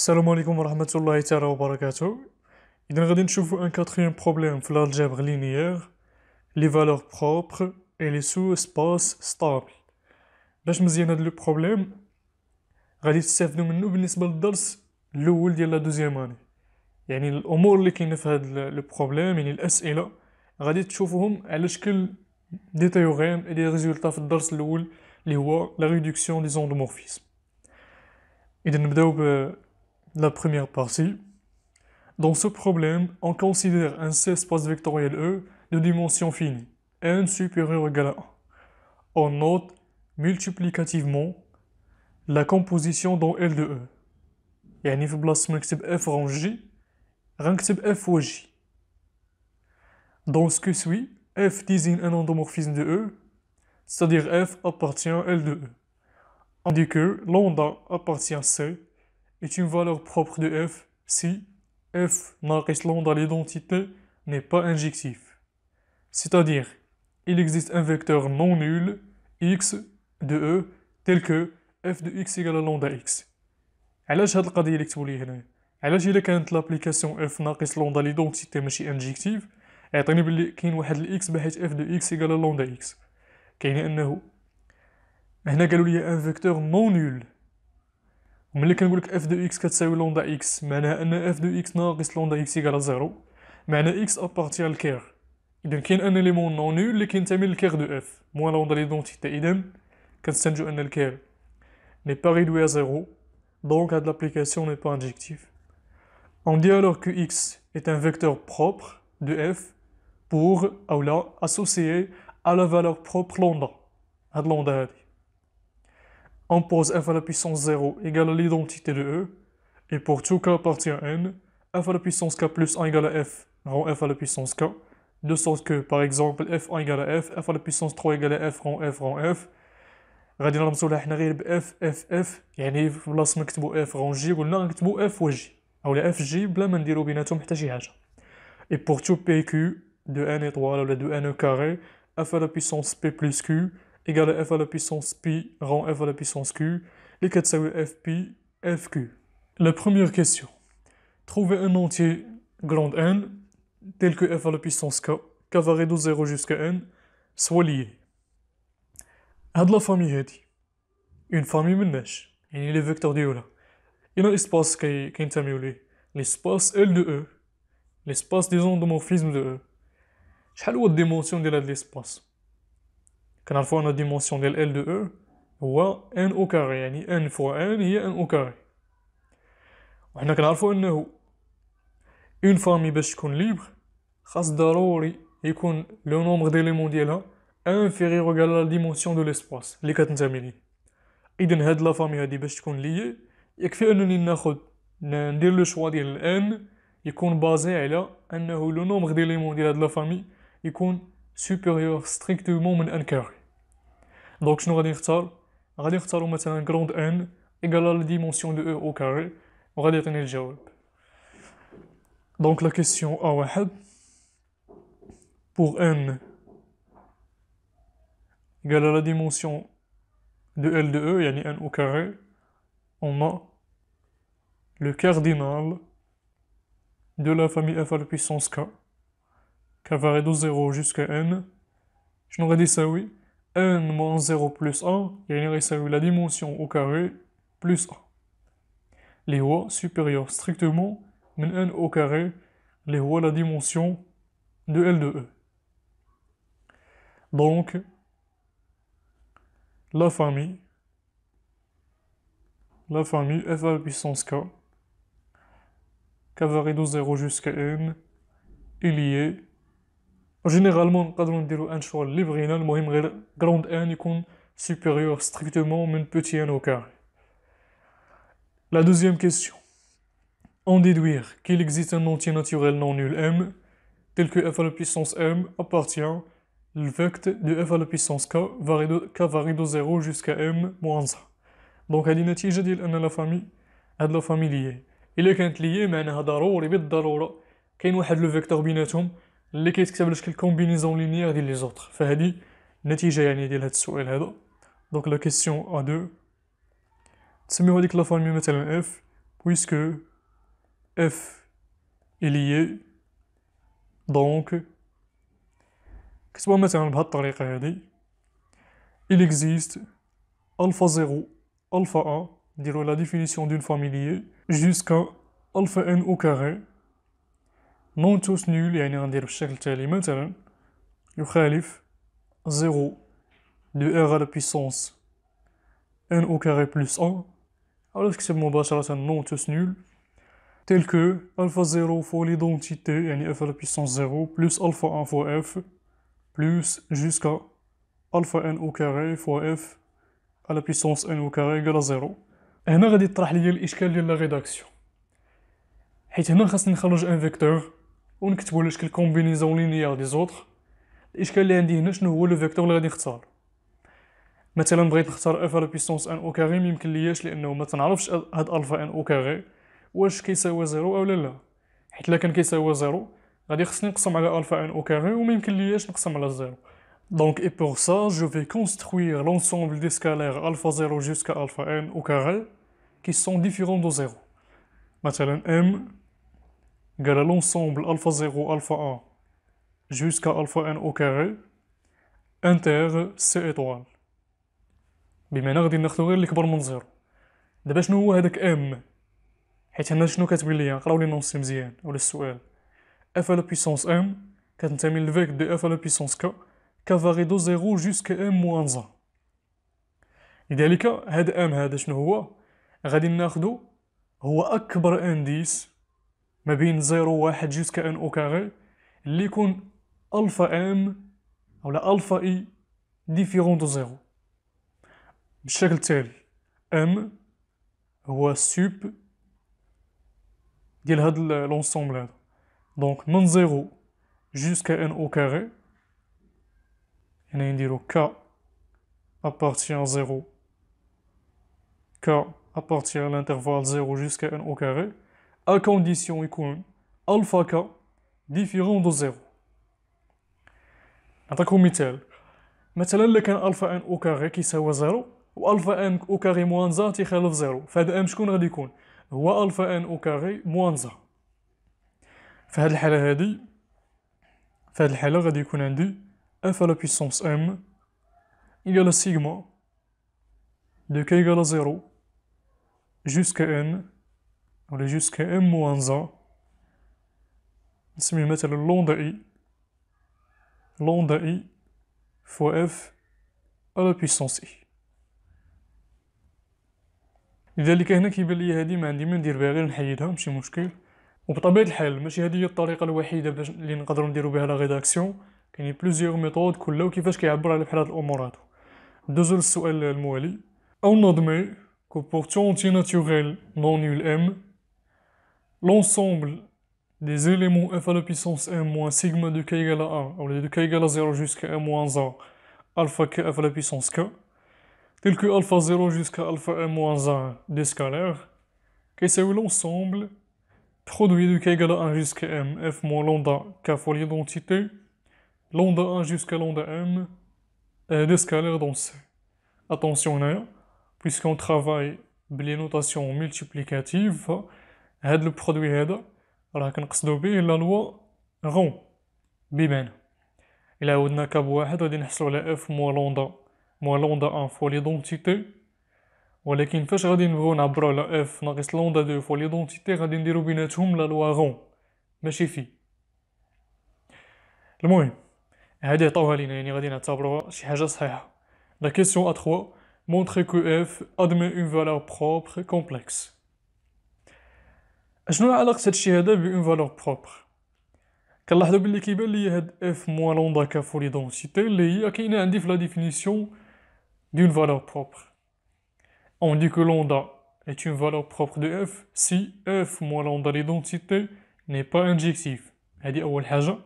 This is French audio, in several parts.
السلام عليكم ورحمة الله تعالى وبركاته إذا غادي نشوفو أن كاتخيام بروبليم في الألجبر لينيير لي فالور بروبر إي لي سو سباس ستابل باش مزيان هاد لو بروبليم غادي تستافدو منو بالنسبة للدرس الأول ديال لا دوزيام أني يعني الأمور اللي كاينة في هاد لو بروبليم يعني الأسئلة غادي تشوفوهم على شكل دي تيوغيم إي دي ريزولتا في الدرس الأول اللي هو لا ريدكسيون دي زوندومورفيزم إذن إذا نبداو ب la première partie. Dans ce problème, on considère un C-espace vectoriel E de dimension finie, n supérieur ou égal à 1. On note multiplicativement la composition dans L de E. Et un بلاصة un F rang J Rang F ou J. Dans ce que suit, F désigne un endomorphisme de E, c'est-à-dire F appartient à L de E. On dit que lambda appartient à C est une valeur propre de f si f dans l'identité n'est pas injectif. C'est-à-dire, il existe un vecteur non nul, x de e, tel que f de x égale à lambda x. علاش هاد je اللي dire هنا علاش الا كانت لابليكاسيون اف ناقص لوندا ليدونتيتي ماشي انجيكتيف x بلي كاين واحد الاكس بحيث اف دو اكس ايكال comme on dit que f de x est l'onde à x, cest à f de x-l'onde x 0, cest x appartient au l'écart. Donc, il y a un élément non-nul qui termine l'écart de f, moins l'onde à l'identité idem, qui est-à-dire que l'écart n'est pas réduit à 0, donc cette application n'est pas injective. On dit alors que x est un vecteur propre de f pour, ou non, associer à la valeur propre lambda l'onde, lambda onde on pose f à la puissance 0 égale à l'identité de E, et pour tout k appartient à n, f à la puissance k plus 1 égale à f rend f à la puissance k, de sorte que, par exemple, f1 égale à f, f à la puissance 3 égale à f rend f rend f, غادي نرمزوا حنا غير باف اف اف يعني في بلاصه ما نكتبوا اف رون جي قلنا F, اف J, ou اف جي بلا ما نديروا بيناتهم حتى شي حاجه اي بور تو بي كيو دو ان ايطوال ولا دو ان كاري اف على بيسونس بي بلس كيو égale à f à la puissance pi rang f à la puissance q, les 4 pi, fpi, fq. La première question. Trouver un entier grand N, tel que f à la puissance k, k varie de 0 jusqu'à n, soit lié. à de la famille dit Une famille menèche. Il les vecteurs de Il y a l'espace qui est L'espace L de E. L'espace des endomorphismes de E. Je vais la dimension de l'espace. كنعرفو ان ديمونسيون ديال ال دو او هو ان او كاري يعني ان فوا ان هي ان او كاري وحنا كنعرفو انه اون فامي باش تكون ليبر خاص ضروري يكون لو نومبر ديليمون ديالها انفيريور على لا ديمونسيون دو ليسباس اللي كتنتمي ليه اذا هاد لا فامي هادي باش تكون ليا يكفي انني ناخد ندير لو شوا ديال الان يكون بازي على انه لو نومبر ديليمون ديال هاد لا فامي يكون supérieur strictement à n carré. Donc je شنو dire on va نختارو un grand n égale à la dimension de e au carré dire le الجواب. Donc la question A1 pour n égale à la dimension de L de E, N au carré, on a le cardinal de la famille F à la puissance K de 0 jusqu'à n, Je n'aurais dit ça oui. n moins 0 plus 1, il y aurait ça oui, la dimension au carré plus 1. Les rois supérieurs strictement, mais n au carré, les rois la dimension de L de E. Donc, la famille, la famille f à la puissance k, de 0 jusqu'à n, il y est Généralement, on ne peut pas dire que le choix libre n est supérieur strictement à un petit n au carré. La deuxième question. En déduire qu'il existe un entier naturel non nul m, tel que f à la puissance m appartient le vecteur de f à la puissance k, k varie de 0 jusqu'à m moins 1. Donc, il y a une la famille. de la famille liée. Il y a famille mais il y a une famille liée. Il y a liée, mais famille les combinaisons linéaires et les autres. C'est le résultat de cette question. Donc la question A2. Tu peux dire que la famille est F. Puisque F est lié. Donc. Si on le fait de cette façon. Il existe. Alpha 0. Alpha 1. la définition d'une liée, Jusqu'à alpha n au carré non tous nuls, et à dire de chaque 0 hein. de r à la puissance n au carré plus 1, alors, c'est directement non tous nuls, tel que alpha 0 fois l'identité, et à la puissance 0, plus alpha 1 fois f, plus jusqu'à alpha n au carré fois f à la puissance n au carré égal à 0. Et là, je vais vous de la rédaction. un vecteur ونكتبوا على شكل كومبينيزون لينيير دي زوطخ الاشكال اللي عندي هنا شنو هو لو فيكتور اللي غادي نختار مثلا بغيت نختار الفا لو بيسونس ان او كاري ميمكنلياش لانه ما تنعرفش هاد الفا ان او كاري واش كيساوي زيرو او لا لا حيت الا كان كيساوي زيرو غادي خصني نقسم على الفا ان او كاري ليش نقسم على زيرو دونك اي بور سا جو في كونستروير لونسومبل دي سكالير الفا زيرو جوسكا الفا ان او كاري كي سون ديفيرون دو زيرو مثلا ام قال لونسومبل الفا زيرو الفا ان جوسكا الفا ان او كاري انتيغ سي ايطوال بما انا غادي ناخدو غير اللي كبر من زيرو دابا شنو هو هذاك ام حيت هنا شنو كتبين ليا نقراو لي نونسي مزيان ولا السؤال اف لا بيسونس ام كتنتمي لفيك دو اف لا بيسونس ك كفاغي دو زيرو جوسكا ام موان زان لذلك هاد ام هذا شنو هو غادي ناخدو هو اكبر انديس Mais bien, 0 1 jusqu'à n au carré qui alpha m ou alpha i différent de 0. De ce m est sup ديال هذا Donc, non 0 jusqu'à n au carré. يعني نديرو k appartient à 0 k appartient à l'intervalle 0 jusqu'à n au carré. à condition يكون الفا كا ديفيرون دو زيرو نعطيكم مثال مثلا الا كان الفا ان او كاري كيساوي زيرو والفا ان او كاري موان زا تيخالف زيرو فهذا ان شكون غادي يكون هو الفا ان او كاري موان زا في هذه الحاله هذه في هذه الحاله غادي يكون عندي اف على بويسونس ام يقال سيغما دو كي يقال زيرو جوسكا ان ولا جوسكا ام موانزا نسميه مثلا لوندا اي لوندا اي فوا اف على بيسونس اي لذلك هنا كيبان لي هادي ما عندي ما ندير بها غير نحيدها ماشي مشكل وبطبيعه الحال ماشي هادي هي الطريقه الوحيده باش اللي نقدروا نديروا بها لا ريداكسيون كاينين بلوزيغ ميثود كلها وكيفاش كيعبر على بحال هاد الامور هادو ندوزو للسؤال الموالي او نضمي كو بور تي ناتوريل نون ام l'ensemble des éléments f à la puissance m moins sigma de k égale à 1, ou de k égale à 0 jusqu'à m moins 1, alpha k f à la puissance k, tel que alpha 0 jusqu'à alpha m moins 1 des scalaires, que c'est l'ensemble produit de k égale à 1 jusqu'à m, f moins lambda k fois l'identité, lambda 1 jusqu'à lambda m, euh, des scalaires dans C. Attention là, hein, puisqu'on travaille les notations multiplicatives, هاد لو برودوي هذا راه كنقصدو به لا لوا غون بمعنى الى عاودنا كاب واحد غادي نحصلو على اف موا لوندا موا لوندا ان فوا ليدونتيتي ولكن فاش غادي نبغيو نعبرو على اف ناقص لوندا دو فوا ليدونتيتي غادي نديرو بيناتهم لا لوا غون ماشي في المهم هادي عطاوها لينا يعني غادي نعتبروها شي حاجه صحيحه لا كيسيون ا 3 مونتخي كو اف ادمي اون فالور propre كومبلكس Qu'est-ce que ça a une valeur propre Quand on l'a vu, il f moins lambda k pour l'identité, qui est ce a la définition d'une valeur propre. On dit que lambda est une valeur propre de f si f moins lambda l'identité n'est pas injectif. C'est la première chose.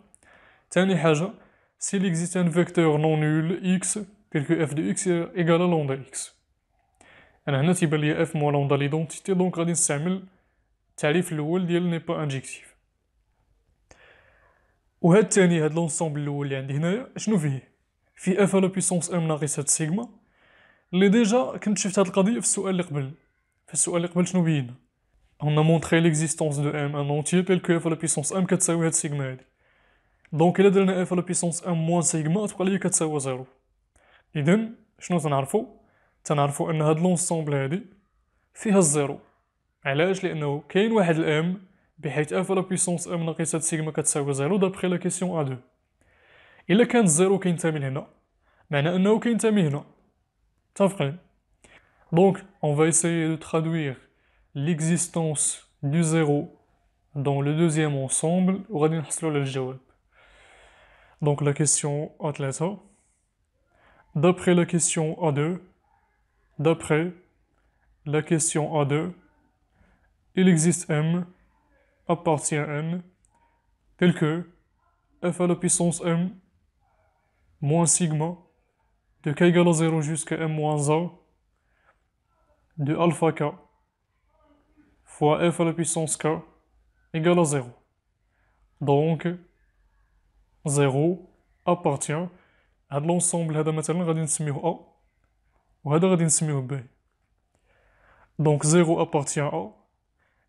La s'il S'il existe un vecteur non nul x tel que f de x est égal à lambda x. On a dit f moins lambda l'identité, donc on va l'utiliser. التعريف الاول ديال ني با انجيكتيف وهاد الثاني هاد لونسومبل الاول اللي عندي هنايا شنو فيه في اف لو بيسونس ام ناقص هاد سيغما اللي ديجا كنت شفت هاد القضيه في السؤال اللي قبل في السؤال اللي قبل شنو بينا اون مونطري ليكزيستونس دو ام ان اونتي تيل كو اف لو بيسونس ام كتساوي هاد سيغما هادي دونك الا درنا اف لو بيسونس ام موان سيغما تبقى ليا كتساوي زيرو اذا شنو تنعرفو تنعرفو ان هاد لونسومبل هادي فيها الزيرو Alors je il y a un la puissance M sigma 0 d'après la question A2. Il a 0 qui est Donc on va essayer de traduire l'existence du 0 dans le deuxième ensemble Donc la question a d'après la question A2 d'après la question A2 il existe M, appartient à N, tel que f à la puissance m moins sigma de k égale à 0 jusqu'à m moins 1 de alpha k fois f à la puissance k égale à 0. Donc, 0 appartient à l'ensemble de la غادي A وهذا غادي نسميه B. Donc 0 appartient à A.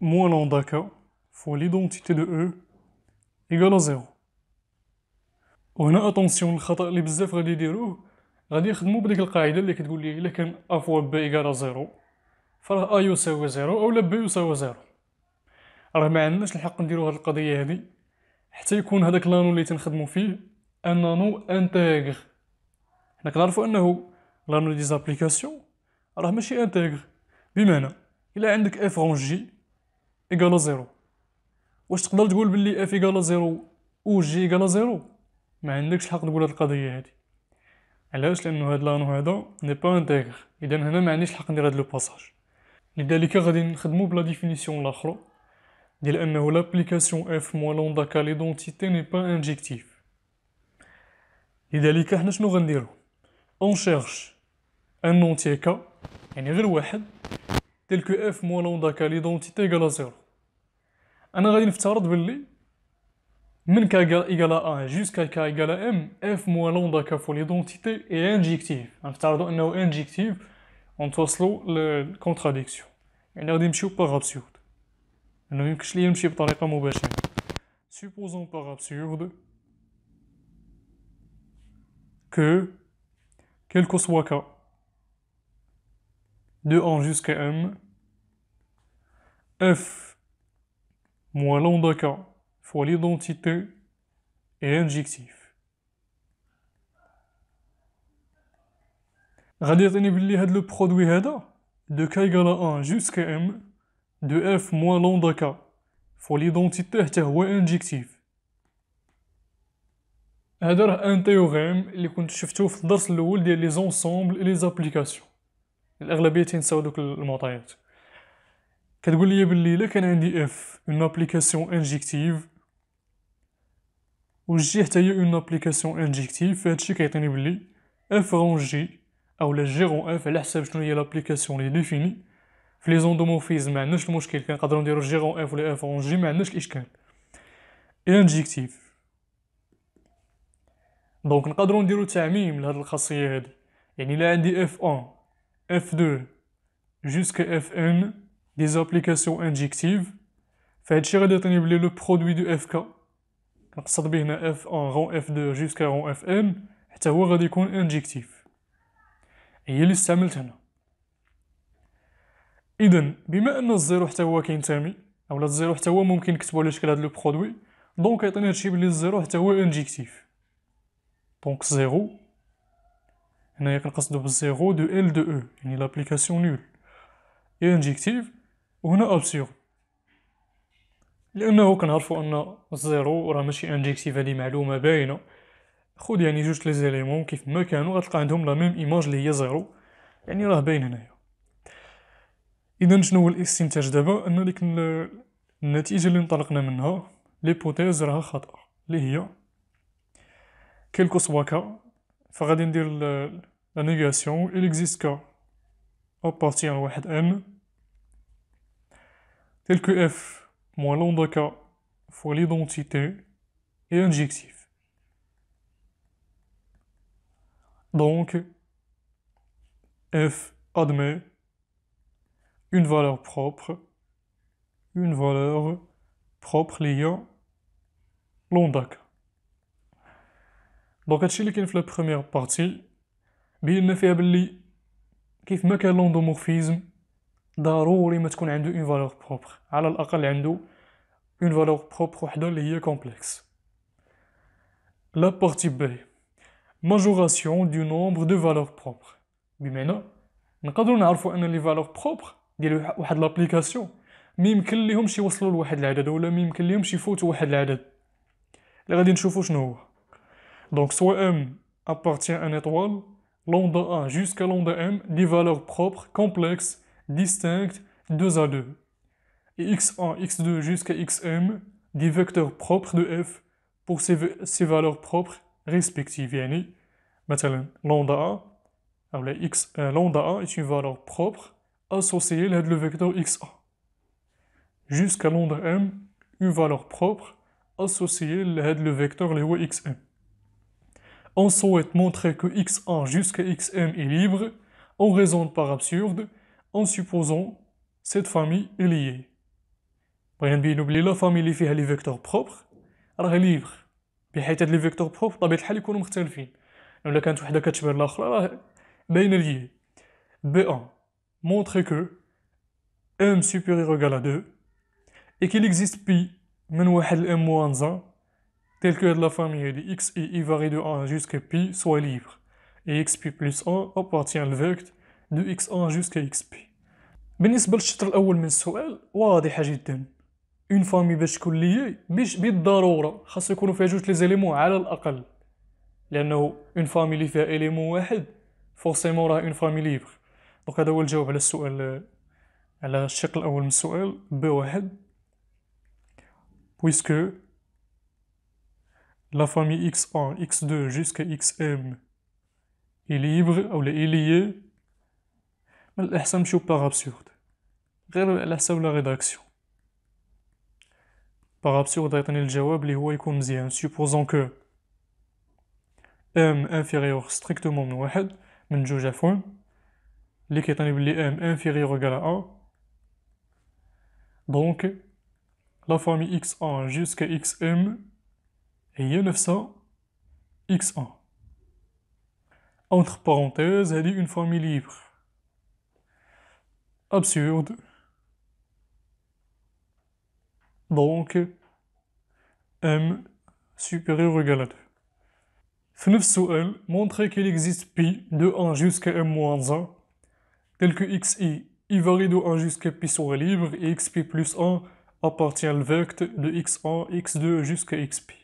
moins lambda k fois l'identité de E إيكالا زيرو وهنا اتونسيون الخطأ اللي بزاف غادي يديروه غادي يخدموا بديك القاعدة اللي كتقول لي إلا كان أ فوا ب إيكالا زيرو فراه أ يساوي زيرو أولا ب يساوي زيرو راه ما عندناش الحق نديرو هاد القضية هادي حتى يكون هذاك لانو اللي تنخدمو فيه ان نانو انتيغر حنا كنعرفو انه لانو دي زابليكاسيون راه ماشي انتيغر بمعنى الا عندك اف اون جي ايكالا زيرو واش تقدر تقول بلي اف ايكالا زيرو و جي ايكالا زيرو ما عندكش الحق تقول هاد القضيه هادي علاش لانه هاد لانو هذا ني با انتيغر اذا هنا ما عنديش الحق ندير هاد لو باساج لذلك غادي نخدمو بلا ديفينيسيون الاخرى ديال انه لابليكاسيون اف مو لوندا كا ني با انجيكتيف لذلك حنا شنو غنديرو اون شيرش ان نونتي كا يعني غير واحد tel que f moins lambda k l'identité égale à 0 انا غادي نفترض باللي من k égale à 1 jusqu'à k égale à m f moins lambda k fois l'identité est injective انه injective للكونتراديكسيون يعني غادي نمشيو باغ انه يمكنش ليا نمشي supposons par absurde que quel soit k de 1 jusqu'à M, F moins l'onde K, fois l'identité, est injectif. Regardez-vous le produit de K égal à 1 jusqu'à M, de F moins l'onde K, fois l'identité, est l'injectif. regardez un théorème qui nous a fait les ensembles et les applications. الاغلبيه تنساو دوك المعطيات كتقول لي باللي الا كان عندي اف اون ابليكاسيون انجيكتيف و جي حتى هي اون ابليكاسيون انجيكتيف فهادشي كيعطيني باللي اف غون جي او لا جي غون اف على حساب شنو هي لابليكاسيون لي ديفيني في لي زوندوموفيز ما عندناش المشكل كنقدروا نديرو جي غون اف ولا اف غون جي ما عندناش الاشكال انجيكتيف دونك نقدروا نديرو تعميم لهاد الخاصيه هادي يعني الا عندي اف اون F2 jusqu'à Fn des applications injectives فهادشي غادي يعطيني بلي لو برودوي دو اف كا كنقصد به هنا اف ان رون اف 2 جوسكا رون اف ان حتى هو غادي يكون انجكتيف هي اللي استعملت هنا اذا بما ان الزيرو حتى هو كينتمي اولا الزيرو حتى هو ممكن نكتبو على شكل هاد لو برودوي دونك يعطينا هادشي بلي الزيرو حتى هو انجكتيف دونك زيرو هنايا كنقصدو بالزيرو دو ال دو او e، يعني لابليكاسيون نول انجيكتيف وهنا ابسيغ لانه كنعرفو ان الزيرو راه ماشي انجيكتيف هذه معلومه باينه خود يعني جوج لي زيليمون كيف ما كانوا غتلقى عندهم لا ميم ايماج اللي هي زيرو يعني راه باين هنايا اذا شنو هو الاستنتاج دابا ان ديك النتيجه اللي انطلقنا منها ليبوتيز راها خاطئه اللي هي كيلكو سوا كا فغادي ندير la négation. il existe un à partir de m tel que f moins lambda k fois l'identité et injectif. Donc f admet une valeur propre une valeur propre liée lambda k. دونك هادشي اللي كاين في لا بروميير بارتي بينا فيها باللي كيف ما كان لوندومورفيزم ضروري ما تكون عنده اون فالور بروبر على الاقل عنده اون فالور بروبر وحده اللي هي كومبلكس لا بارتي باهي ماجوراسيون دو نومبر دو فالور بروبر بمعنى نقدروا نعرفوا ان لي فالور بروبر ديال واحد لابليكاسيون ما يمكن ليهمش يوصلوا لواحد العدد ولا ما يمكن ليهمش يفوتوا واحد العدد اللي غادي نشوفوا شنو هو Donc soit M appartient à une étoile, lambda A jusqu'à lambda M, des valeurs propres, complexes, distinctes, 2 à 2. Et x1, x2 jusqu'à xm, des vecteurs propres de f pour ces, valeurs propres respectives. Yani, Maintenant, lambda A, x, euh, lambda A est une valeur propre associée à le vecteur x1, Jusqu'à lambda M, une valeur propre associée à le vecteur xm on souhaite montrer que x1 jusqu'à xm est libre, on raisonne par absurde en supposant cette famille est liée. Rien bien oublier la famille qui fait les vecteurs propres, elle est libre. Puis les vecteurs propres, tu as les vecteurs propres. Donc, quand tu as les vecteurs propres, elle est liée. B1, montrer que m supérieur ou égal à 2 et qu'il existe pi, m moins 1 tel que la famille de x et y varie de 1 jusqu'à pi soit libre, et xp plus 1 appartient au vecteur de x1 jusqu'à xp. بالنسبة للشطر الأول من السؤال واضحة جدا اون فامي باش تكون ليي مش بالضرورة خاصو يكونوا فيها جوج لي زيليمون على الأقل لأنه اون فامي اللي فيها إليمون واحد فورسيمون راه اون فامي ليبر دونك هذا هو الجواب على السؤال على الشق الأول من السؤال ب واحد بويسكو la famille X1, X2 jusqu'à XM, est libre ou est est mais l'Ahsam ne par absurde. غير على حساب لا rédaction. Par absurde, عطيني الجواب اللي هو يكون مزيان. Supposons que M inférieur strictement من واحد من جوج عفوا اللي كيعطيني بلي M inférieur égal à 1 Donc, la famille X1 jusqu'à XM et il y a 900, x1 entre parenthèses elle est une famille libre absurde donc m supérieur ou égal à 2 F9 sur L montrer qu'il existe pi de 1 jusqu'à m-1 tel que xi i varie de 1 jusqu'à pi soit libre et xp plus 1 appartient au vecteur de x1, x2 jusqu'à xpi.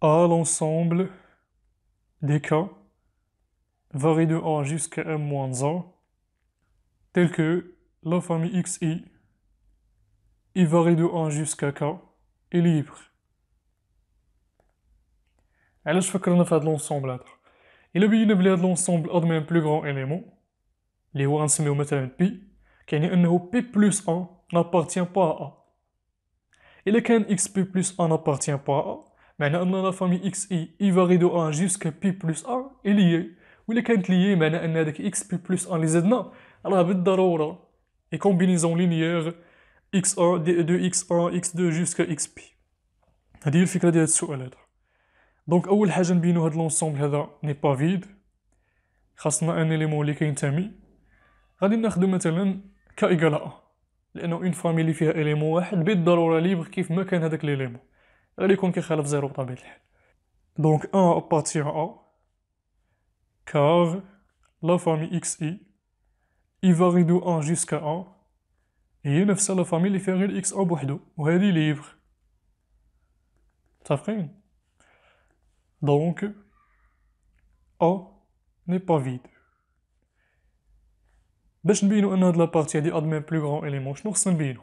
à l'ensemble des cas varie de 1 jusqu'à m-1, tel que la famille xi, i varie de 1 jusqu'à k, est libre. Alors je fais que fait l'ensemble Et le but de l'ensemble de même plus grand élément, les ou c'est mais au métal pi, qui est un p plus 1 n'appartient pas à a. Et le x plus 1 n'appartient pas à a, معنى ان لا فامي اكس اي اي دو ان جيسكا بي بلس ان اي ليي ولا كانت ليي معنى ان هذاك اكس بي بلس ان اللي زدنا راه بالضروره اي كومبينيزون لينيير اكس 1 دي 2 اكس 1 اكس 2 جيسكا اكس بي هذه هي الفكره ديال السؤال هذا دونك اول حاجه نبينو هاد لونسومبل هذا ني با فيد خاصنا ان اليمون اللي كينتمي غادي ناخدو مثلا كا ايكالا لانه اون فامي اللي فيها اليمون واحد بالضروره ليبر كيف ما كان هذاك اليمون غادي يكون كيخالف زيرو الحال دونك appartient à car la famille xi il varie de 1 jusqu'à 1 هي ne لا فامي اللي فيها غير اكس بوحدو وهذه متفقين Donc, A n'est pas vide باش نبينو ان هاد لابارتي هادي ادمين بلو اليمون شنو خصنا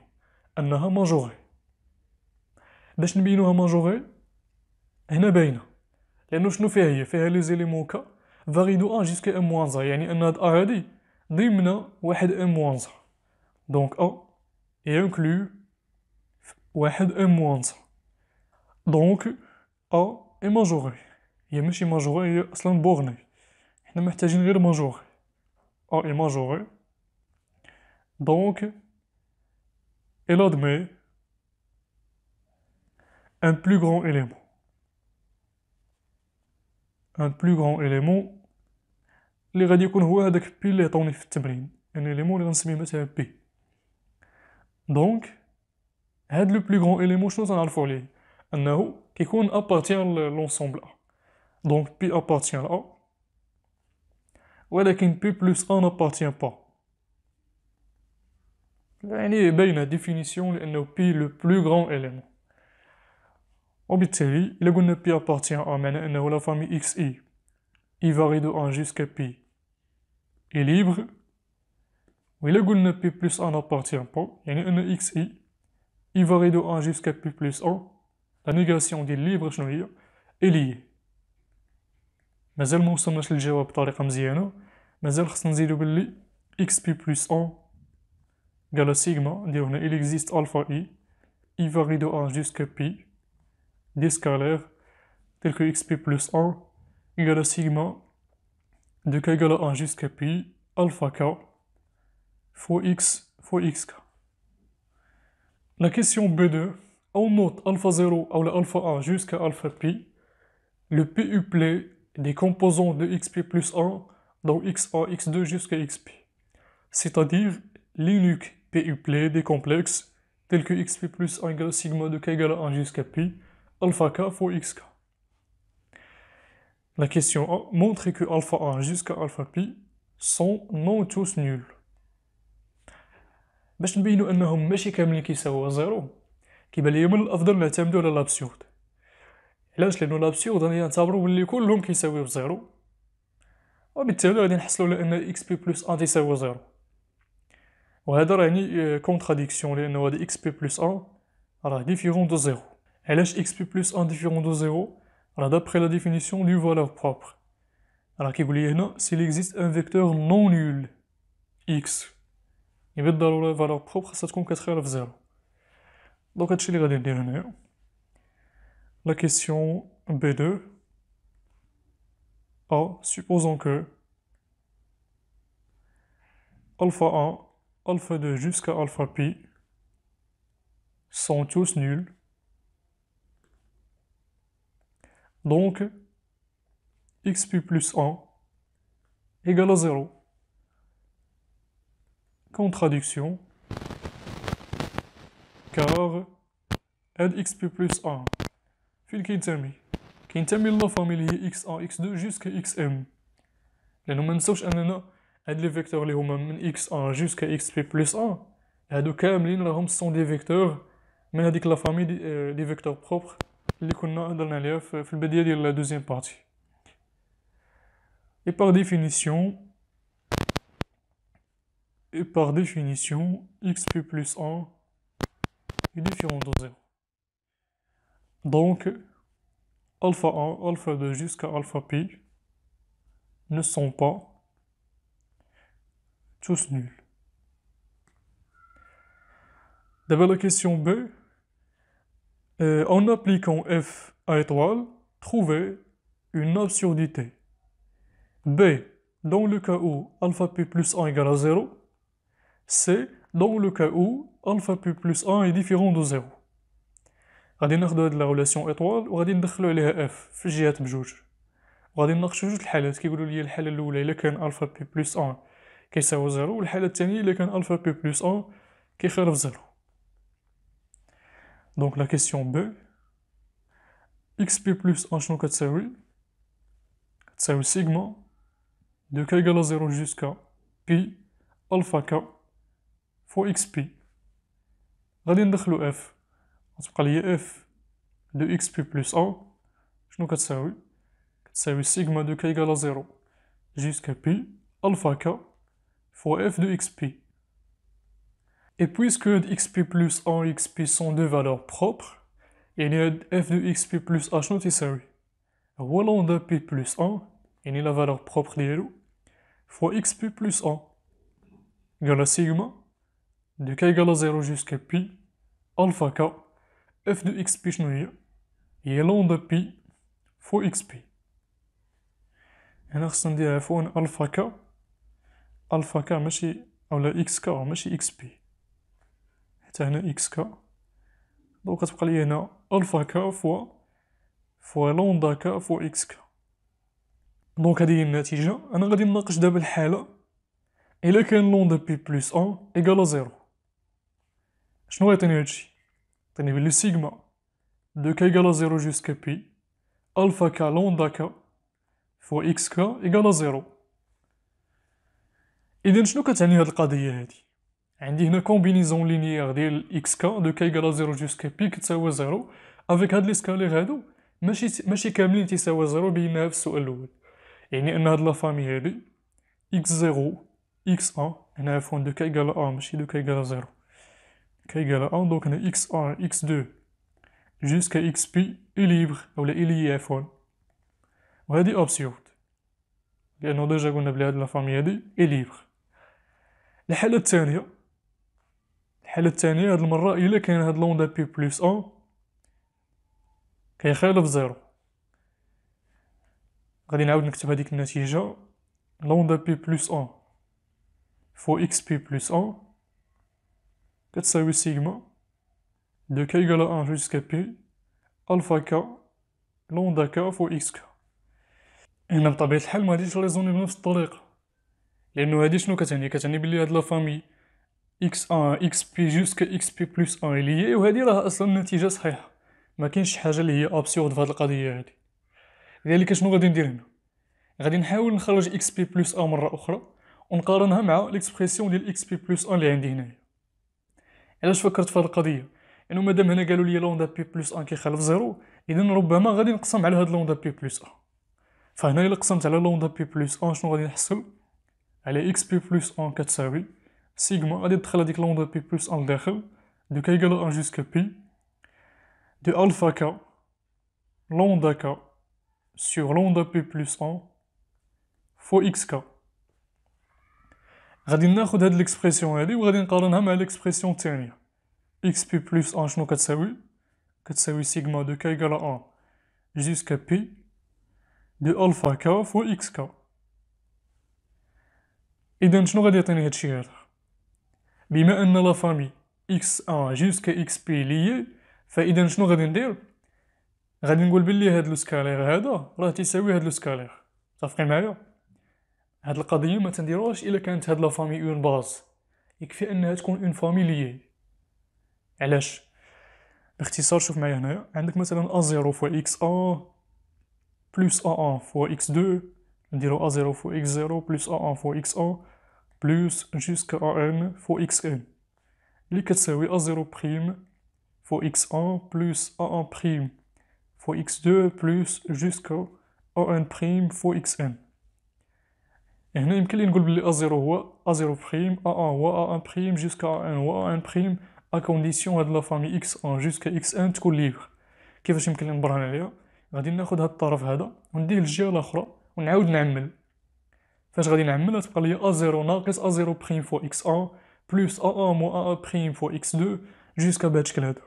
باش نبينوها ماجوري هنا باينه لانه شنو فيها هي فيها لي زيليمون كا فاريدو ا جيسكا ام موان زا يعني ان هاد ا هادي ضمن واحد ام موان زا دونك ا ينكلو واحد ام موان زا دونك ا اي ماجوري هي ماشي ماجوري هي اصلا بورني حنا محتاجين غير ماجوري ا اي ماجوري دونك الى دمي Un plus grand élément. Un plus grand élément. le qui nous a d'abord été en un élément de l'ensemble P. Donc, est le plus grand élément choisi le l'arbole, un élément qui appartient à l'ensemble. Donc P appartient à. Ou alors P plus 1 n'appartient pas. L'année est bien une définition de le plus grand élément. Obtenez-le. Le groupe 1 pi appartient à la famille xi. Il varie de 1 jusqu'à pi. Il est libre. Oui, le groupe 1 pi plus 1 n'appartient pas. Il est une xi. Il varie de 1 jusqu'à pi plus 1. La négation de libre je noyée. Elle est. Mais elle montre que c'est le cas pour tous les familiers. Mais elle reste négative. Xi plus 1. Dans le sigma, dire qu'il existe alpha i. Il varie de 1 jusqu'à pi des scalaires tels que xp plus 1 égale à sigma de k égale à 1 jusqu'à pi alpha k fois x fois xk. La question B2, on note alpha 0 ou alpha 1 jusqu'à alpha pi, le PUplay e des composants de xp plus 1 dans x1, x2 jusqu'à xp, c'est-à-dire l'unique PUplay des complexes tels que xp plus 1 égale sigma de k égale à 1 jusqu'à pi, alpha k fois xk. La question A montre que alpha 1 jusqu'à alpha pi sont non tous nuls. باش نبينو انهم ماشي كاملين كيساووا زيرو كيبان ليا من الافضل نعتمدو على لابسورد علاش لانو لابسورد غادي نعتبرو بلي كلهم كيساويو زيرو وبالتالي غادي نحصلو على ان اكس بي بلس 1 تساوي زيرو وهذا يعني كونتراديكسيون آه، لانه هذا اكس بي بلس ان راه ديفيرون دو زيرو LHXP plus différent de 0, alors d'après la définition du valeur propre. Alors qui s'il existe un vecteur non nul, x, il va être la valeur propre, ça تكون كتخير à 0. Donc هادشي اللي غادي La question B2. A, supposons que alpha 1, alpha 2 jusqu'à alpha sont tous nuls Donc, x plus 1 égale à 0. Contradiction. Car, x plus 1. Fil kintami. Kintami la famille x1, x2 jusqu'à xm. Les nous mêmes sauches que ad les vecteurs les hommes, x1 jusqu'à x plus 1. Et ad sont des vecteurs, mais la famille des euh, vecteurs propres. Il y a dans la partie. Et par définition, et par définition, xp plus 1 est différent de 0. Donc, alpha 1, alpha 2 jusqu'à alpha pi ne sont pas tous nuls. D'abord la question B, en appliquant F à étoile, trouvez une absurdité. B, dans le cas où alpha p plus 1 égale à 0. C, dans le cas où alpha p plus 1 est différent de 0. غادي ناخذ هذه لا ريلاسيون ايطوال وغادي ندخلو عليها اف في الجهات بجوج وغادي نناقشو جوج الحالات كيقولوا لي الحاله الاولى الا كان الفا بي بلس 1 كيساوي 0 والحاله الثانيه الا كان الفا بي بلس 1 كيخالف 0 donc la question B, xp plus 1, un champ 4 série, sigma, de k égale à 0 jusqu'à pi alpha k fois xp. Radin de f, en tout on y a f de xp plus 1, champ 4 série, 4 série sigma de k égale à 0 jusqu'à pi alpha k fois f de xp. Et puisque xp plus 1 xp sont deux valeurs propres, il y a f de xp plus h نوت يساوي هو p plus 1 il y a la valeur propre ديالو fois xp plus 1 a à sigma de k égale à 0 jusqu'à pi alpha k f de xp شنو هي a لون pi fois xp Et dit خصنا نديرها un alpha k alpha k ماشي a xk ماشي xp حتى هنا اكس كا دونك غتبقى لي هنا الفا كا فوا فوا لوندا كا فوا اكس كا دونك هذه هي النتيجه انا غادي نناقش دابا الحاله الا كان لوندا بي بلس 1 إيكالا زيرو شنو غيعطيني هادشي عطيني بلي سيغما دو كا إيكالا زيرو جوسكا بي الفا كا لوندا كا فوا اكس كا إيكالا زيرو اذا شنو كتعني هاد القضيه هادي عندي هنا كومبينيزون لينيير ديال اكس كا دو كي كالا زيرو جوسكا بي كتساوي زيرو افيك هاد ليسكالير هادو ماشي ماشي كاملين تيساوي زيرو بيناها في السؤال الاول يعني ان هاد لافامي هادي اكس زيرو اكس ان هنا عفوا دو كي كالا ان ماشي دو كي كالا زيرو كي كالا ان دونك هنا اكس ان اكس دو جوسكا اكس بي اي ليبر ولا اي لي فون وهادي اوبسيرد لانه ديجا قلنا بلي هاد لافامي هادي اي ليبر الحاله الثانيه الحاله الثانيه هاد المره الا كان هاد لوندا بي بلس اون كيخالف زيرو غادي نعاود نكتب هذيك النتيجه لوندا بي بلس اون فو اكس بي بلس اون كتساوي سيغما دو كي يقال 1 جوسكا بي الفا كا لوندا كا فو اكس كا هنا بطبيعه الحال ما غاديش ريزوني بنفس الطريقه لانه هادي شنو كتعني كتعني بلي هاد لا فامي اكس ان اكس بي جوسك اكس بي بلس ان اللي هي وهذه راه اصلا نتيجه صحيحه ما كاينش شي حاجه اللي هي ابسورد في هذه القضيه هذه لذلك شنو غادي ندير هنا غادي نحاول نخرج اكس بي بلس ان مره اخرى ونقارنها مع ليكسبريسيون ديال اكس بي بلس ان اللي عندي هنايا علاش فكرت في هذه القضيه انه يعني مادام هنا قالوا لي لوندا بي بلس ان كيخالف زيرو اذا ربما غادي نقسم على هاد لوندا بي بلس ان فهنا الا قسمت على لوندا بي بلس ان شنو غادي نحصل على اكس بي بلس 1 كتساوي sigma, c'est-à-dire l'onde plus alpha de de k égale 1 jusqu'à p de alpha k l'onde de k sur l'onde de p plus 1 fois xk. Regardez l'expression L, regardez l'expression TN. xp plus 1, je vous le dis. sigma de k 1 jusqu'à p de alpha k fois xk. Et puis je vous le dis, بما ان لا فامي اكس ا جوسكا اكس بي ليي فاذا شنو غادي ندير غادي نقول بلي هاد لو سكالير هذا راه تيساوي هاد لو سكالير صافي معايا هاد القضيه ما تنديروهاش الا كانت هاد لا فامي اون باز يكفي انها تكون اون فامي ليي علاش باختصار شوف معايا هنايا عندك مثلا ا زيرو فوا اكس ا بلس ا ا فوا اكس 2 نديرو ا زيرو فوا اكس 0 بلس ا ا فوا اكس 1 بلس جسكا ان فوق اكس ان اللي كتساوي ازيرو بريم فوق اكس ان بلس ان بريم فوق اكس دو بلس جسكا ان بريم فوق اكس ان هنا يمكن لي نقول بلي ازيرو هو ازيرو بريم ا ان هو ان بريم جسكا ان هو ان بريم ا كونديسيون هاد لا فامي اكس ان جسكا اكس ان تكون ليبر كيفاش يمكن لي نبرهن عليها غادي ناخد هاد الطرف هذا ونديه للجهه الاخرى ونعاود نعمل فاش غادي نعمل تبقى لي ا زيرو ناقص ا زيرو بريم فوا اكس ان بلوس ا ا موا ا بريم فوا اكس دو جوسكا بهاد الشكل هذا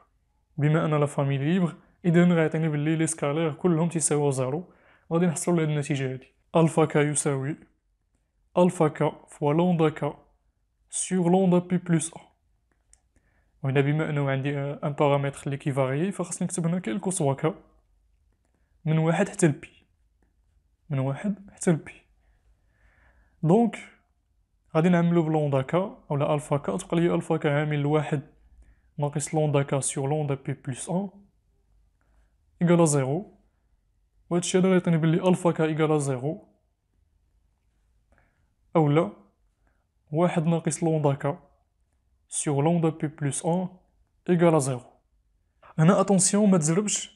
بما ان لا فامي ليبر اذا غيعطيني بلي لي سكالير كلهم تيساويو زيرو غادي نحصلوا على النتيجه هادي الفا كا يساوي الفا كا فوا لوندا كا سور لوندا بي بلوس ا وهنا بما انه عندي ان بارامتر اللي فاري فخاصني نكتب هنا كالكو سوا كا من واحد حتى لبي من واحد حتى لبي دونك غادي نعملو بلوندا كا اولا الفا كا تبقى لي الفا كا عامل واحد ناقص لوندا كا سور لوندا بي بلس ان ايكالا زيرو وهادشي هذا غيعطيني بلي الفا كا ايكالا زيرو اولا واحد ناقص لوندا كا سور لوندا بي بلس ان ايكالا زيرو هنا اتونسيون ما تزربش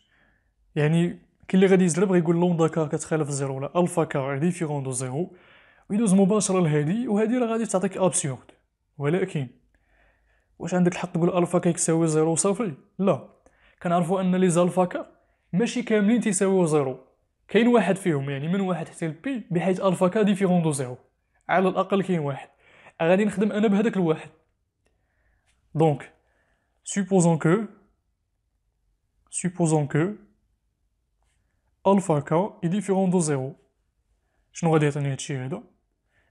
يعني كي اللي غادي يزرب غيقول لوندا كا كتخالف زيرو ولا الفا كا ديفيرون دو زيرو ويدوز مباشره لهادي وهادي راه غادي تعطيك ابسيورد ولكن واش عندك الحق تقول الفا كيساوي زيرو صافي لا كنعرفوا ان لي زالفا ماشي كاملين تيساويو زيرو كاين واحد فيهم يعني من واحد حتى لبي بحيث الفا كا ديفيرون دو زيرو على الاقل كاين واحد غادي نخدم انا بهذاك الواحد دونك سوبوزون كو سوبوزون كو الفا كا ديفيرون دو زيرو شنو غادي يعطيني هادشي هذا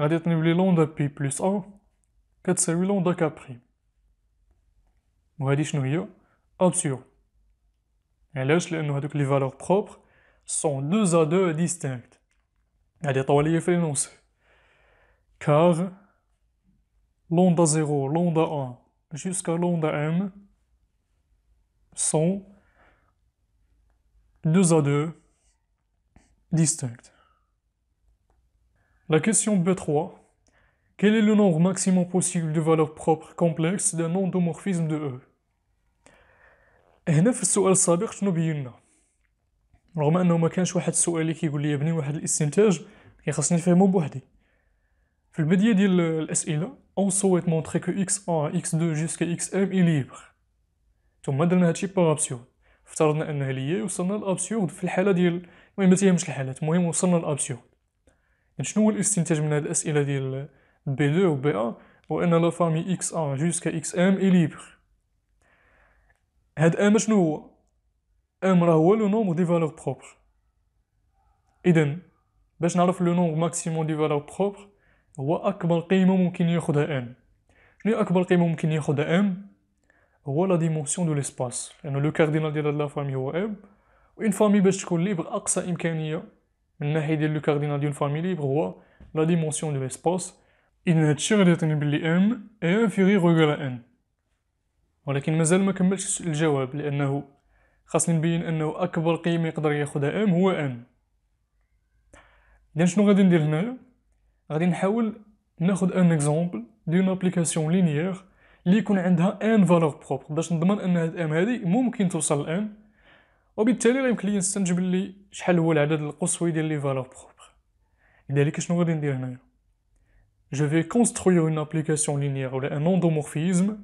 On déterminer l'onde P plus 1, qu'est-ce que Capri? On va nous que les valeurs propres sont 2 à 2 distinctes. Car lambda à 0, l'onde 1 jusqu'à lambda M sont 2 à 2 distinctes. La question B3. Quel est le nombre maximum possible de valeurs propres complexes d'un endomorphisme de E هنا في السؤال السابق شنو بينا رغم انه ما كانش واحد السؤال اللي كيقول لي يبني واحد الاستنتاج كي خاصني نفهمو بوحدي في البداية ديال الاسئلة on souhaite montrer que x1 x2 jusqu'à xm est libre ثم درنا هادشي بار ابسيورد افترضنا انها ليا وصلنا لابسيورد في الحالة ديال المهم ما متيهمش الحالات المهم وصلنا لابسيورد يعني شنو هو الاستنتاج من هذه الاسئله ديال بي 2 وبي ا هو ان لا فامي اكس ا جوسكا اكس ام اي ليبر هاد ام شنو هو ام راه هو لو نومبر دي فالور بروبر اذا باش نعرف لو نومبر ماكسيموم دي فالور بروبر هو اكبر قيمه ممكن ياخذها ام شنو اكبر قيمه ممكن ياخذها ام هو لا ديمونسيون دو لسباس لانه لو كاردينال ديال لا فامي هو ام وان فامي باش تكون ليبر اقصى امكانيه من ناحية ديال لو كاردينال ديال فامي ليبر هو لا ديمونسيون دو ليسباس إذن هادشي غادي يعطيني بلي ام انفيغيغ غوكرا ان ولكن مازال ما كملش الجواب لأنه خاصني نبين أنه أكبر قيمة يقدر ياخدها ام هو ان إذن شنو غادي ندير هنايا غادي نحاول ناخد ان اكزومبل دون ابليكاسيون لينيير لي يكون عندها ان فالور بروبر باش نضمن ان هاد ام هادي ممكن توصل لان وبالتالي غيمكن لي نستنتج بلي شحال هو العدد القصوي ديال لي فالور بروبر لذلك شنو غادي ندير هنايا جو في كونستروير اون ابليكاسيون لينيير ولا ان اندومورفيزم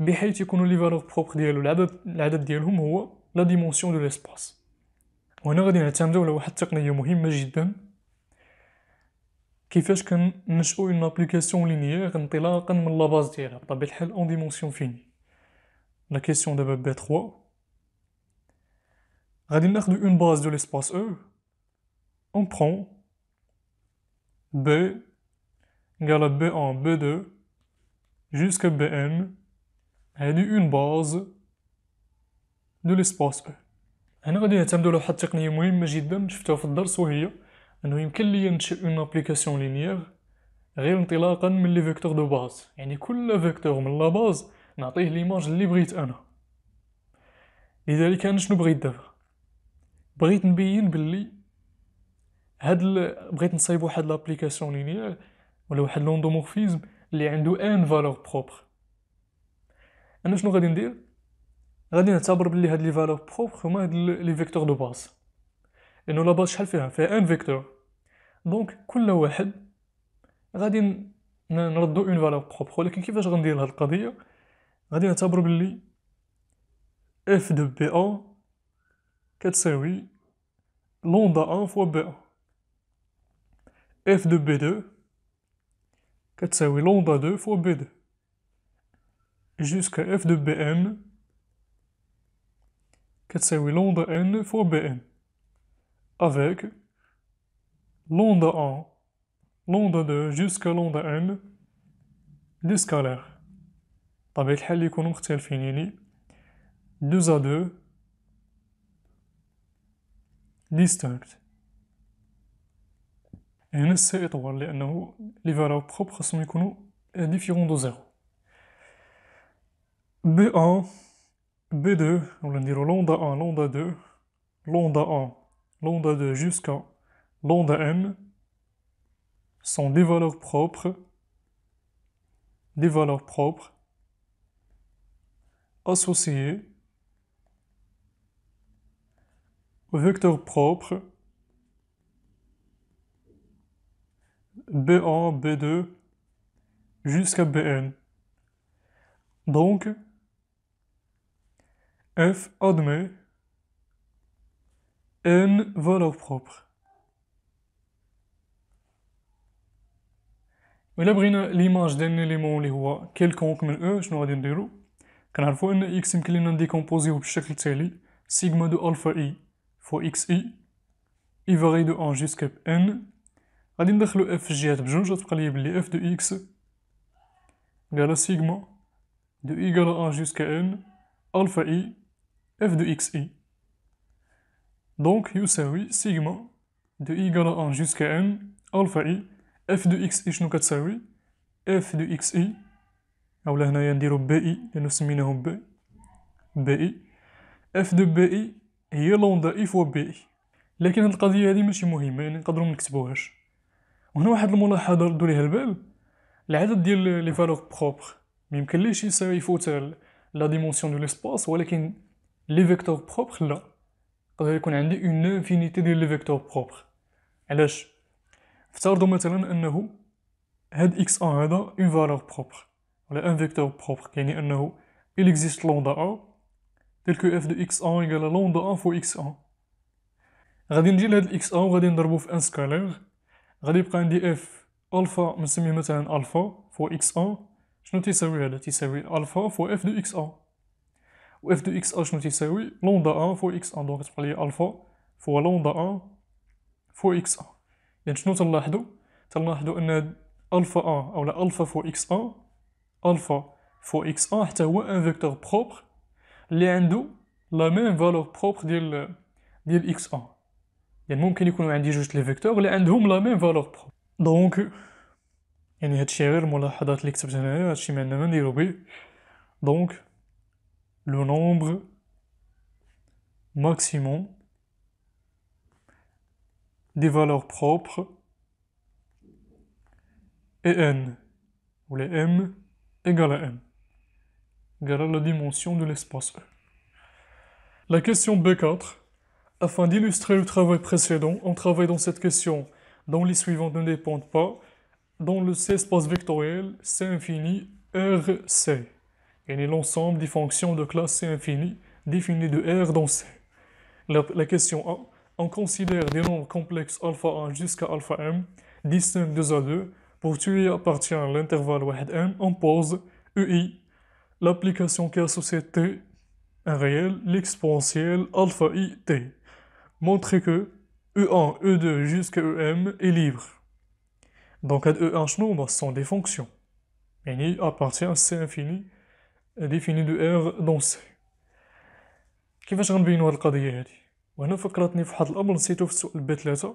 بحيث يكونوا لي فالور بروبر ديالو العدد العدد ديالهم هو لا ديمونسيون دو ليسباس وهنا غادي نعتمدو على واحد التقنيه مهمه جدا كيفاش كننشئوا اون ابليكاسيون لينيير انطلاقا من لا باز ديالها بطبيعه الحال اون ديمونسيون فيني لا كيسيون دابا بي 3 E. E. غادي ناخذ اون باز دو ليسباس او اون برون ب قال ب à B1, B2 jusqu'à Bn هادي اون باز دو l'espace او هنا غادي نعتمدو على واحد التقنية مهمة جدا شفتها في الدرس وهي انه يمكن لي ننشئ اون ابليكاسيون لينيير غير انطلاقا من لي فيكتور دو باز يعني كل فيكتور من لا باز نعطيه ليماج اللي بغيت انا لذلك انا شنو بغيت دابا بغيت نبين باللي هاد ال... بغيت نصايب واحد لابليكاسيون لينيير ولا واحد لوندومورفيزم اللي عنده ان فالور بروبر انا شنو غادي ندير غادي نعتبر بلي هاد لي فالور بروبر هما هاد لي فيكتور دو باز لانه لا باز شحال فيها فيها ان فيكتور دونك كل واحد غادي نردو اون فالور بروبر ولكن كيفاش غندير هاد القضيه غادي نعتبر بلي اف دو بي او 408, lambda 1 fois B1. F de B2, كتساوي lambda 2 fois B2. Jusqu'à F de Bn, 408 lambda n fois Bn. Avec lambda 1, lambda 2 jusqu'à lambda n, Avec سكالير طبيعة الحال يكونوا مختلفين يعني 2 à 2 et هنا سيطور لانه que les valeurs propres sont différentes de 0. b 1 b 2 va dire lambda 1 lambda 2 lambda 1 lambda 2 jusqu'à lambda n sont des valeurs propres, des valeurs propres associées vecteur propre B1, B2 jusqu'à Bn. Donc, F admet n valeurs propres. Mais là, on a l'image d'un élément quelconque, mais E, je n'aurai rien à dire. Quand on a une X, on a décomposé au chèque de sigma de alpha i. Pour x i, i varie de 1 jusqu'à n, et on a dit que fj est besoin de trouver f de x égal à sigma de i égal à 1 jusqu'à n, alpha i, f de x i. Donc, vous savez, sigma de i égal à 1 jusqu'à n, alpha i, f de x i, ce sont quatre séries, f de x i, on a dit que b i, on a dit que b, b i, f de b i. هي لون ضعيف وبائي لكن هاد القضيه هذه ماشي مهمه يعني نقدروا نكتبوهاش وهنا واحد الملاحظه ردوا ليها البال العدد ديال لي فالور بروبر ميمكنليش يفوت لا ديمونسيون دو ليسباس ولكن لي فيكتور بروبر لا يقدر يكون عندي اون انفينيتي ديال لي فيكتور بروبر علاش افترضوا مثلا انه هاد اكس ان هذا اون فالور بروبر ولا ان فيكتور بروبر يعني انه il existe lambda 1 كو اف دو اكس 1 ايغال لون دو 1 فو اكس 1 غادي نجي لهاد الاكس 1 وغادي نضربو في ان سكالير غادي يبقى عندي اف الفا نسميه مثلا الفا فو اكس 1 شنو تيساوي هذا تيساوي الفا فو اف دو اكس 1 و اف دو اكس 1 شنو تيساوي لوندا 1 فو اكس 1 دونك تبقى لي الفا لون لوندا 1 فو اكس 1 يعني شنو تنلاحظو تنلاحظو ان الفا 1 او لا الفا فو اكس 1 الفا فو اكس 1 حتى هو ان فيكتور بروبر Les indous ont la même valeur propre de x1. Et nous avons juste les vecteurs, les indous ont la même valeur propre. Donc, nous allons faire une exceptionnelle, nous allons faire une exceptionnelle. Donc, le nombre maximum des valeurs propres est n. Ou les m égale à n la dimension de l'espace E. La question B4. Afin d'illustrer le travail précédent, on travaille dans cette question dont les suivantes ne dépendent pas, dans le C espace vectoriel C infini RC, et l'ensemble des fonctions de classe C infini définies de R dans C. La, question A. On considère des nombres complexes alpha 1 jusqu'à alpha m, distincts 2 à 2, pour tuer appartient à l'intervalle 1m, on pose EI l'application qui est associée T, un réel, l'exponentielle alpha i T. Montrer que E1, E2 jusqu'à EM est libre. Donc à E1 ce sont des fonctions. Et appartient à C infini défini de R dans C. كيفاش غنبينو هاد القضيه هادي وهنا فكرتني في واحد الامر نسيتو في السؤال ب 3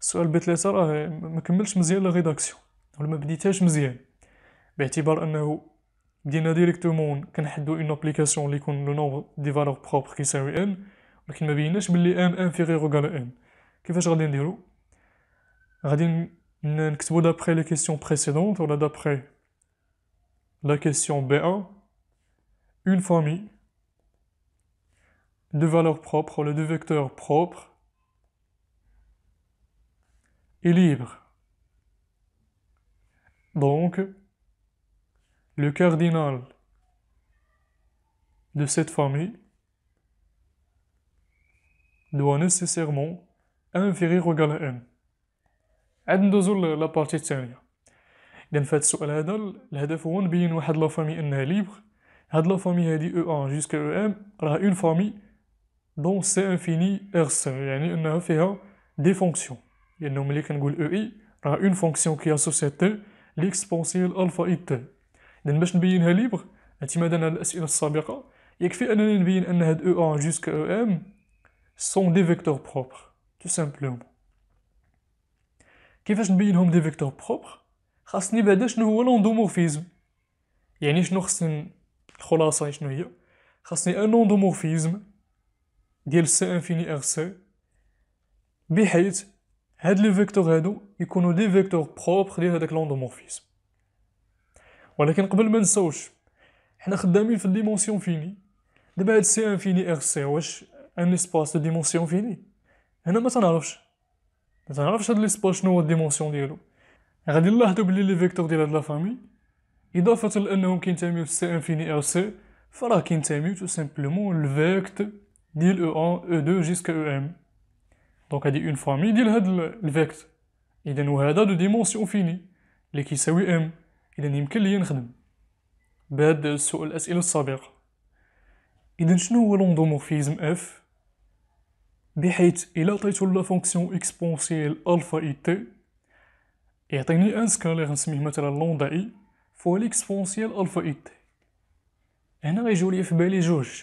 السؤال ب 3 راه ما كملش مزيان لا ريداكسيون ولا ما بديتهاش مزيان باعتبار انه on peut directement on a une application qui est le nombre de valeurs propres qui est série M, mais on ne pas dire que M est inférieur à n. Qu'est-ce que je vais dire Je vais écrire, d'après la question précédente, ou d'après la question B1, une famille de valeurs propres, les de vecteurs propres, est libre. Donc, le cardinal de cette famille doit nécessairement inférieur au galère M. Adnozul la partie tienne. D'un fait, ce le l'objectif est de dire que la famille est libre. Cette la famille E1 jusqu'à EM, est une famille dont c'est infini R5. Il y a des fonctions. Il y a e une fonction qui est associée à l'exponentielle alpha it. اذا باش نبينها ليبر اعتمادا على الاسئله السابقه يكفي انني نبين ان هاد او ان جيسك او ام سون دي فيكتور بروبر تو سامبلومون كيفاش نبينهم دي فيكتور بروبر خاصني بعدا شنو هو لوندومورفيزم يعني شنو خصني الخلاصه شنو هي خاصني ان لوندومورفيزم ديال سي انفيني ار سي بحيث هاد لي فيكتور هادو يكونوا دي فيكتور بروبر ديال هداك لوندومورفيزم ولكن قبل ما نساوش حنا خدامين في الديمونسيون فيني دابا هاد سي انفيني ار سي واش ان اسباس دو ديمونسيون فيني هنا ما تنعرفش ما تنعرفش هاد الاسباس شنو هو الديمونسيون ديالو غادي نلاحظو بلي لي فيكتور ديال هاد لا فامي اضافه لانهم كينتميو سي انفيني ار سي فراه كينتميو تو سامبلومون الفيكت ديال او 1 او 2 جيسك او ام دونك هادي اون فامي ديال هاد الفيكت اذا وهذا دو ديمونسيون فيني اللي كيساوي ام اذا يمكن لي نخدم بهاد السؤال الاسئله السابقه اذا شنو هو لوندومورفيزم اف بحيث الى عطيتو لا فونكسيون اكسبونسييل الفا اي تي يعطيني ان سكالير نسميه مثلا لوندا اي فوا ليكسبونسييل الفا اي تي هنا غيجيو لي في بالي جوج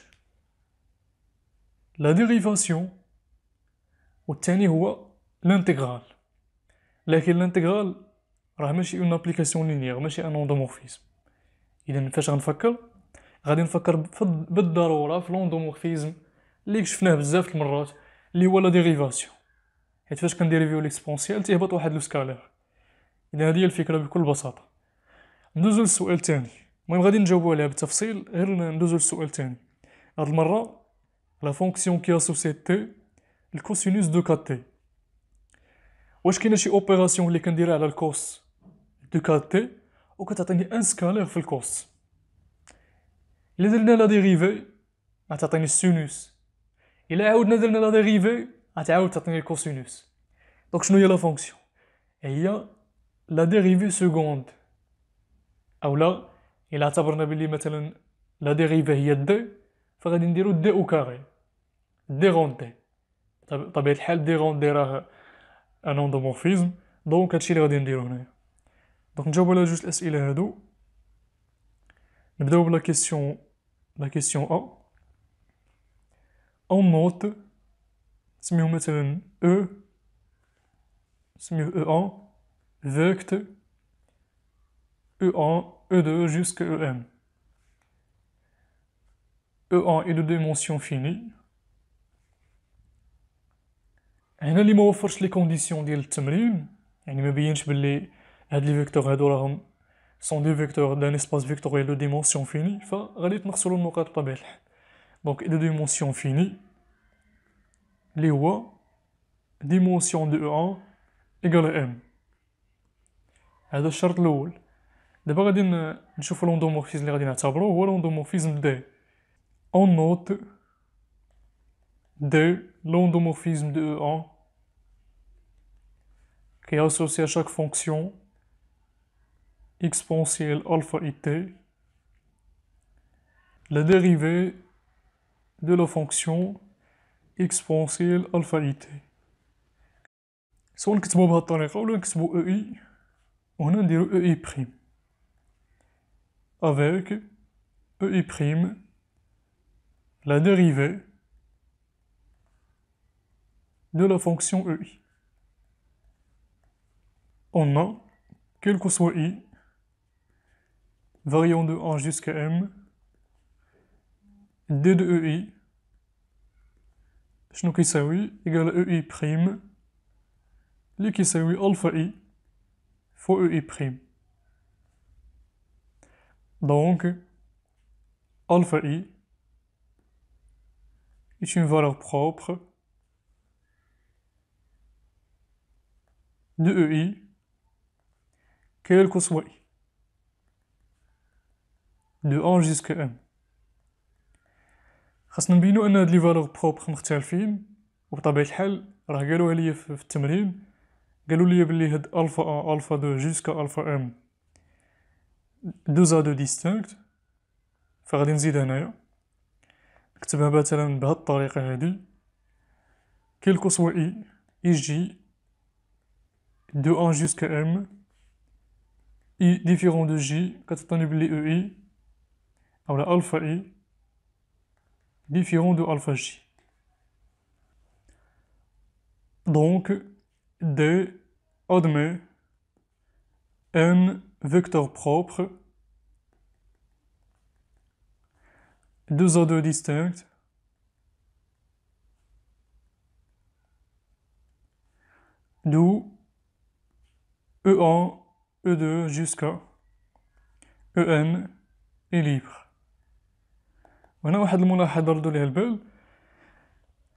لا ديريفاسيون والثاني هو الانتغرال لكن الانتغرال راه ماشي اون ابليكاسيون لينير ماشي ان اندومورفيزم اذا فاش غنفكر غادي نفكر بالضروره في لوندومورفيزم اللي شفناه بزاف المرات اللي هو لا ديريفاسيون حيت فاش كنديريفيو ليكسبونسيال تيهبط واحد لو سكالير اذا هذه هي الفكره بكل بساطه ندوزو للسؤال الثاني المهم غادي نجاوبو عليها بالتفصيل غير ندوزو للسؤال الثاني هاد المره لا فونكسيون كي اسوسي تي الكوسينوس دو كاتي واش كاينه شي اوبيراسيون اللي كنديرها على الكوس دو و وكتعطيني ان سكالير في الكوس الا درنا لا ديريفي غتعطيني السينوس الا عاودنا درنا لا ديريفي غتعاود تعطيني الكوسينوس دونك شنو هي لا فونكسيون هي لا ديريفي سكوند او لا الا اعتبرنا بلي مثلا لا ديريفي هي دو فغادي نديرو دي او كاري دي غوندي بطبيعه الحال دي غوندي راه ان اندومورفيزم دونك هادشي اللي غادي نديرو هنايا Donc, j'ai juste laissé le 1 à 2. Maintenant, nous avons la question 1. En mode, si nous mettions un e, si e, 1 vecte, e1, e2, jusqu'à E1. E1 est de dimension finie. Et nous avons forcé les conditions de l'alternum. Et nous avons les... Ce sont des vecteurs d'un espace vectoriel de dimension finie. Donc, on va faire la même Donc, dimension finie. C'est la dimension de E1 égale à M. C'est la première charte. D'abord, on va l'endomorphisme de nous allons appeler. L'endomorphisme note de l'endomorphisme de E1 qui est associé à chaque fonction exponentielle alpha et t, la dérivée de la fonction exponentielle alpha et t. E on le بهاد le ولا on on اي وهنا e prime avec e i prime la dérivée de la fonction EI. On a, quel que soit i, variant de 1 jusqu'à m, d de ei, شنو كيساوي إيكال ei بريم لي alpha i fois ei Donc, alpha-i est une valeur propre de EI, quel que soit I. دو ان جيسك ان خاصنا نبينو ان هاد لي فالور بروبر مختلفين وبطبيعه الحال راه قالوها ليا في التمرين قالوا ليا بلي هاد الفا ان الفا دو جيسكا الفا ام دو زادو ديستينكت فغادي نزيد هنايا نكتبها مثلا بهاد الطريقه هادي كيلكو سوا اي اي جي دو ان جيسكا ام اي ديفيرون دو جي كتعطيني بلي او اي le alpha i différent de alpha j. Donc, D admet un vecteur propre, deux ordres distincts, d'où E1, E2 jusqu'à EN est libre. وهنا واحد الملاحظه ردوا ليها البال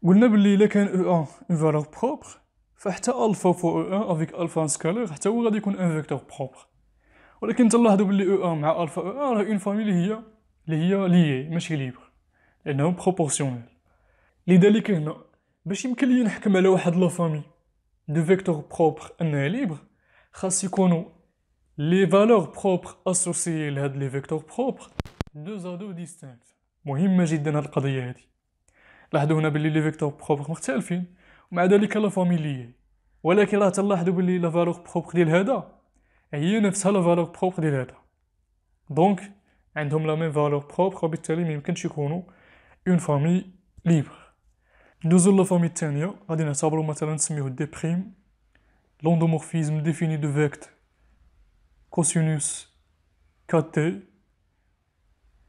قلنا باللي الا كان او ان اون فالور بروبر فحتى الفا فو او ان افيك الفا سكالير حتى هو غادي يكون ان فيكتور بروبر ولكن تلاحظوا باللي او e ان مع الفا او ان راه اون فامي اللي هي اللي هي لي ماشي ليبر لانه بروبورسيونيل لذلك هنا باش يمكن لي نحكم على واحد لا فامي دو فيكتور بروبر انها ليبر خاص يكونوا لي فالور بروبر اسوسيي لهاد لي فيكتور بروبر دو زادو ديستينكت مهمه جدا هاد القضيه هذه لاحظوا هنا باللي لي فيكتور بروبر مختلفين ومع ذلك لا فاميلي ولكن راه تلاحظوا باللي لا فالور بروبر ديال هذا هي نفسها لا فالور بروبر ديال هذا دونك عندهم لا ميم فالور بروبر وبالتالي ميمكنش يكونوا اون فامي ليبر ندوزو لا فامي الثانيه غادي نعتبرو مثلا نسميوه بريم لوندومورفيزم ديفيني دو فيكت كوسينوس كاتي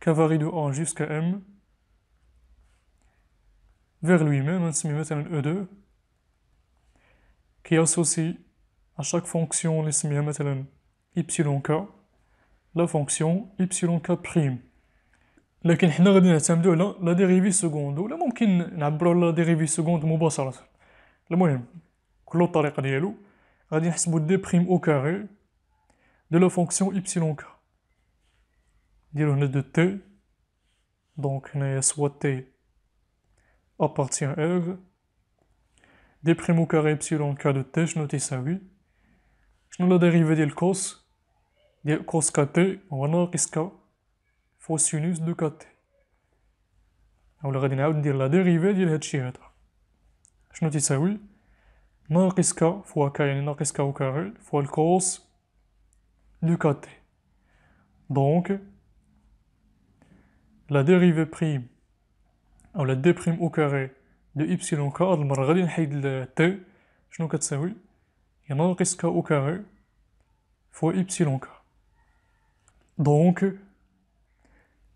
cavari de a jusqu'à m vers lui même on s'appelle مثلا e2 qui associe à chaque fonction on l'appelle مثلا epsilon k la fonction y k prime mais qu'on nous on va dépendre la dérivée seconde ou on peut on va la dérivée seconde مباشرة le mhem كل الطرق ديالو غادي نحسبو d prime au carré de la fonction y de T. Donc, une soit T appartient à R. D'après au carré cas de T, je note ça, oui. La dérivée de la cos, de cos KT, on va sinus de KT. On va maintenant la dérivée de la Je note ça, oui. de cos de KT. Donc, la dérivée prime ou la déprime au carré de y k, t, je ne sais pas, il y a un risque au carré fois y k. Donc,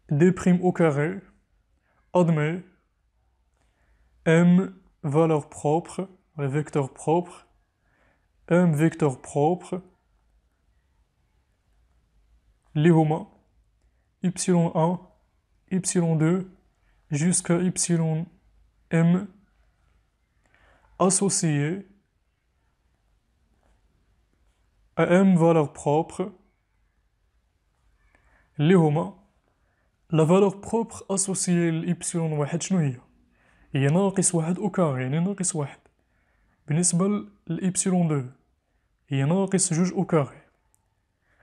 déprime au carré admet m valeur propre, le vecteur propre, m vecteur propre, les y 1 y2 jusqu'à ym associés à m valeur propre l'homa la valeur propre associée à y1 شنو هي هي ناقص 1 au carré يعني ناقص 1 بالنسبه y 2 هي ناقص 2 au carré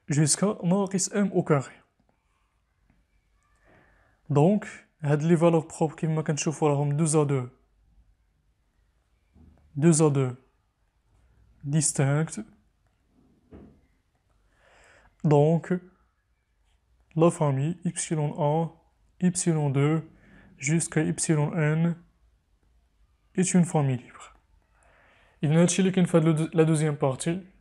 jusqu'à ناقص m au carré donc, les valeurs propres qui كيما كنشوفو راهم 2 à 2 2 a 2 Distinctes. donc la famille y1 y2 jusqu'à yn est une famille libre il n'y a pas de la deuxième partie